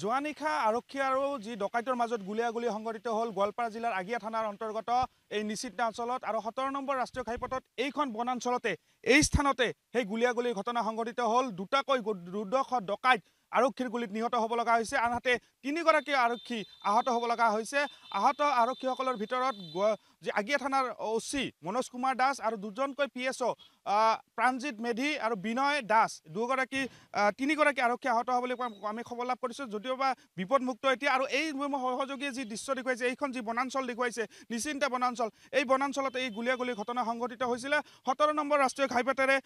যোৱা নিশা আৰক্ষী আৰু যি ডকাইতৰ মাজত গুলীয়াগুলি সংঘটিত হ'ল গোৱালপাৰা জিলাৰ আগিয়া থানাৰ অন্তৰ্গত এই নিচিন্তা অঞ্চলত আৰু সোতৰ নম্বৰ ৰাষ্ট্ৰীয় ঘাইপথত এইখন বনাঞ্চলতে এই স্থানতে সেই গুলীয়াগুলিৰ ঘটনা সংঘটিত হ'ল দুটাকৈ দুৰ্দশ ডকাইত আৰক্ষীৰ গুলীত নিহত হ'ব লগা হৈছে আনহাতে তিনিগৰাকী আৰক্ষী আহত হ'ব লগা হৈছে আহত আৰক্ষীসকলৰ ভিতৰত যি আগিয়া থানাৰ অ' চি মনোজ কুমাৰ দাস আৰু দুজনকৈ P S O' Pranjit Medhi আৰু বিনয় দাস দুগৰাকী তিনিগৰাকী আৰক্ষী আহত হ'বলৈ আমি খবৰ লাভ কৰিছোঁ যদিও বা বিপদমুক্ত এতিয়া আৰু এই মই সহযোগীয়ে যি দৃশ্য দেখুৱাইছে এইখন যি বনাঞ্চল দেখুৱাইছে নিচিন্তা বনাঞ্চল এই বনাঞ্চলত এই গুলীয়াগুলী ঘটনা সংঘটিত হৈছিলে সোতৰ নম্বৰ ৰাষ্ট্ৰীয় ঘাইপথেৰে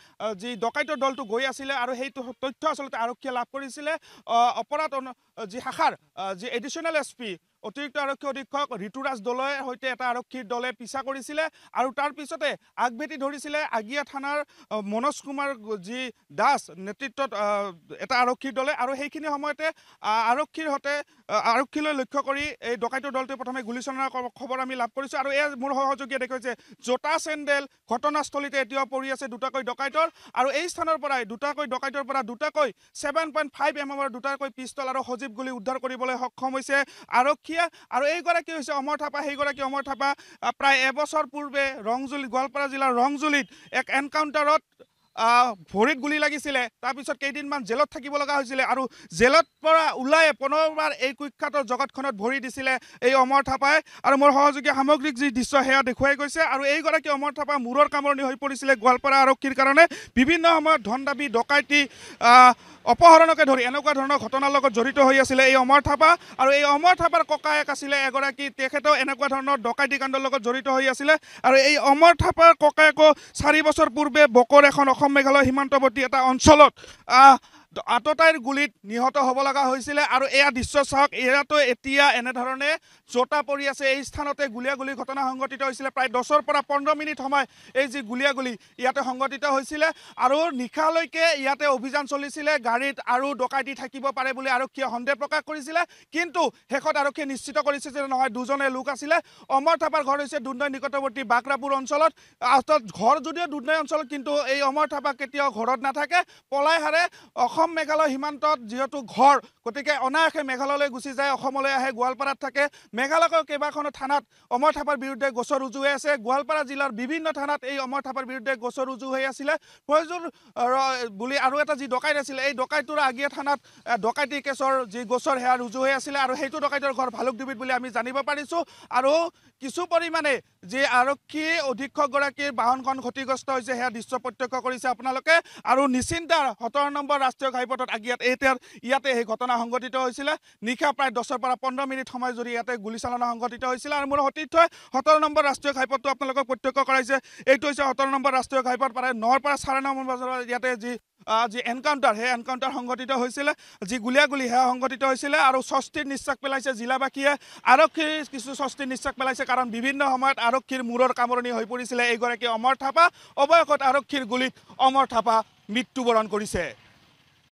যি ডকাইতৰ দলটো গৈ আছিলে আৰু সেইটো তথ্য আচলতে আৰক্ষীয়ে লাভ কৰিছিলে অপরাধ যে শাখার যে এডিশনেল এস পি অতিৰিক্ত আৰক্ষী অধীক্ষক ঋতুৰাজ দলৈৰ সৈতে এটা আৰক্ষীৰ দলে পিছা কৰিছিলে আৰু তাৰপিছতে আগভেটি ধৰিছিলে আগিয়া থানাৰ মনোজ কুমাৰ যি দাস নেতৃত্বত এটা আৰক্ষীৰ দলে আৰু সেইখিনি সময়তে আৰক্ষীৰ সৈতে আৰক্ষীলৈ লক্ষ্য কৰি এই ডকাইতৰ দলটোৱে প্ৰথমে গুলীচালনাৰ খবৰ আমি লাভ কৰিছোঁ আৰু এয়া মোৰ সহযোগীয়ে দেখুৱাইছে জোতা চেণ্ডেল ঘটনাস্থলীতে এতিয়াও পৰি আছে দুটাকৈ ডকাইতৰ আৰু এই স্থানৰ পৰাই দুটাকৈ ডকাইতৰ পৰা দুটাকৈ ছেভেন পইণ্ট ফাইভ এম এমৰ দুটাকৈ পিষ্টল আৰু সজীৱ গুলি উদ্ধাৰ কৰিবলৈ সক্ষম হৈছে আৰক্ষী দিয়ে আৰু এইগৰাকী হৈছে অমৰ থাপা সেইগৰাকী অমৰ থাপা প্ৰায় এবছৰ পূৰ্বে ৰংজুলি গোৱালপাৰা জিলাৰ ৰংজুলিত এক এনকাউণ্টাৰত ভৰিত গুলি লাগিছিলে তাৰপিছত কেইদিনমান জেলত থাকিব লগা হৈছিলে আৰু জেলত পৰা ওলাই পুনৰবাৰ এই কুখ্যাত জগতখনত ভৰি দিছিলে এই অমৰ থাপাই আৰু মোৰ সহযোগী সামগ্ৰিক যি দৃশ্য সেয়া দেখুৱাই গৈছে আৰু এইগৰাকী অমৰ থাপা মূৰৰ কামৰণি হৈ পৰিছিলে গোৱালপাৰা আৰক্ষীৰ কাৰণে বিভিন্ন সময়ত ধন দাবী ডকাইতি অপহৰণকে ধৰি এনেকুৱা ধৰণৰ ঘটনাৰ লগত জড়িত হৈ আছিলে এই অমৰ থাপা আৰু এই অমৰ থাপাৰ ককায়েক আছিলে এগৰাকী তেখেতেও এনেকুৱা ধৰণৰ ডকাইতি কাণ্ডৰ লগত জড়িত হৈ আছিলে আৰু এই অমৰ থাপাৰ ককায়েকো চাৰি বছৰ পূৰ্বে বকৰ এখন অসম মেঘালয় সীমান্তৱৰ্তী এটা অঞ্চলত আততাইৰ গুলীত নিহত হ'ব লগা হৈছিলে আৰু এয়া দৃশ্য চাওক এয়াতো এতিয়া এনেধৰণে জোতা পৰি আছে এই স্থানতে গুলীয়াগুলি ঘটনা সংঘটিত হৈছিলে প্ৰায় দহৰ পৰা পোন্ধৰ মিনিট সময় এই যি গুলীয়াগুলি ইয়াতে সংঘটিত হৈছিলে আৰু নিশালৈকে ইয়াতে অভিযান চলিছিলে গাড়ীত আৰু ডকাইতি থাকিব পাৰে বুলি আৰক্ষীয়ে সন্দেহ প্ৰকাশ কৰিছিলে কিন্তু শেষত আৰক্ষীয়ে নিশ্চিত কৰিছে যে নহয় দুজনে লোক আছিলে অমৰ থাপাৰ ঘৰ হৈছে দুধনৈ নিকটৱৰ্তী বাকৰাপুৰ অঞ্চলত ঘৰ যদিও দুধনৈ অঞ্চলত কিন্তু এই অমৰ থাপা কেতিয়াও ঘৰত নাথাকে পলাই হাৰে অসম অসম মেঘালয় সীমান্তত যিহেতু ঘৰ গতিকে অনায়াসে মেঘালয়লৈ গুচি যায় অসমলৈ আহে গোৱালপাৰাত থাকে মেঘালয়ৰ কেইবাখনো থানাত অমৰ থাপাৰ বিৰুদ্ধে গোচৰ ৰুজু হৈ আছে গোৱালপাৰা জিলাৰ বিভিন্ন থানাত এই অমৰ থাপাৰ বিৰুদ্ধে গোচৰ ৰুজু হৈ আছিলে ফৈজুৰ বুলি আৰু এটা যি ডকাইত আছিলে এই ডকাইতটোৰ আগিয়ে থানাত ডকাইটি কেছৰ যি গোচৰ সেয়া ৰুজু হৈ আছিলে আৰু সেইটো ডকাইতৰ ঘৰ ভালুকডুবিত বুলি আমি জানিব পাৰিছোঁ আৰু কিছু পৰিমাণে যি আৰক্ষী অধীক্ষকগৰাকীৰ বাহনখন ক্ষতিগ্ৰস্ত হৈছে সেয়া দৃশ্য প্ৰত্যক্ষ কৰিছে আপোনালোকে আৰু নিচিন্তাৰ সোতৰ নম্বৰ ৰাষ্ট্ৰীয় ৰাষ্ট্ৰীয় ঘাইপথত আগি ইয়াত এতিয়া ইয়াতে সেই ঘটনা সংঘটিত হৈছিলে নিশা প্ৰায় দহৰ পৰা পোন্ধৰ মিনিট সময় জুৰি ইয়াতে গুলীচালনা সংঘটিত হৈছিলে আৰু মোৰ সতীৰ্থই সোতৰ নম্বৰ ৰাষ্ট্ৰীয় ঘাইপথটো আপোনালোকক প্ৰত্যক্ষ কৰাইছে এইটো হৈছে সোতৰ নম্বৰ ৰাষ্ট্ৰীয় ঘাইপথ প্ৰায় নৰ পৰা চাৰে ন বজাত ইয়াতে যি যি এনকাউণ্টাৰ সেই এনকাউণ্টাৰ সংঘটিত হৈছিলে যি গুলীয়াগুলী সেয়া সংঘটিত হৈছিলে আৰু স্বস্তিৰ নিশ্বাস পেলাইছে জিলাবাসীয়ে আৰক্ষীৰ কিছু স্বস্তিৰ নিশ্বাস পেলাইছে কাৰণ বিভিন্ন সময়ত আৰক্ষীৰ মূৰৰ কামোৰণি হৈ পৰিছিলে এইগৰাকী অমৰ থাপা অৱশেষত আৰক্ষীৰ গুলীত অমৰ থাপা মৃত্যুবৰণ কৰিছে